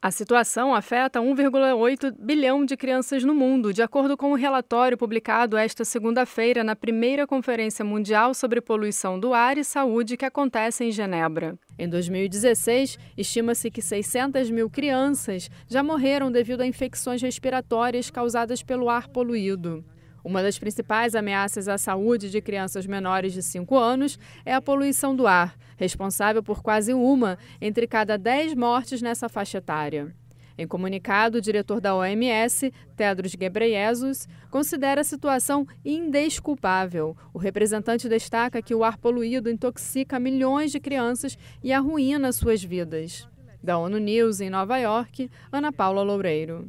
A situação afeta 1,8 bilhão de crianças no mundo, de acordo com o um relatório publicado esta segunda-feira na primeira Conferência Mundial sobre Poluição do Ar e Saúde que acontece em Genebra. Em 2016, estima-se que 600 mil crianças já morreram devido a infecções respiratórias causadas pelo ar poluído. Uma das principais ameaças à saúde de crianças menores de 5 anos é a poluição do ar, responsável por quase uma entre cada 10 mortes nessa faixa etária. Em comunicado, o diretor da OMS, Tedros Ghebreyesus, considera a situação indesculpável. O representante destaca que o ar poluído intoxica milhões de crianças e arruína suas vidas. Da ONU News em Nova York, Ana Paula Loureiro.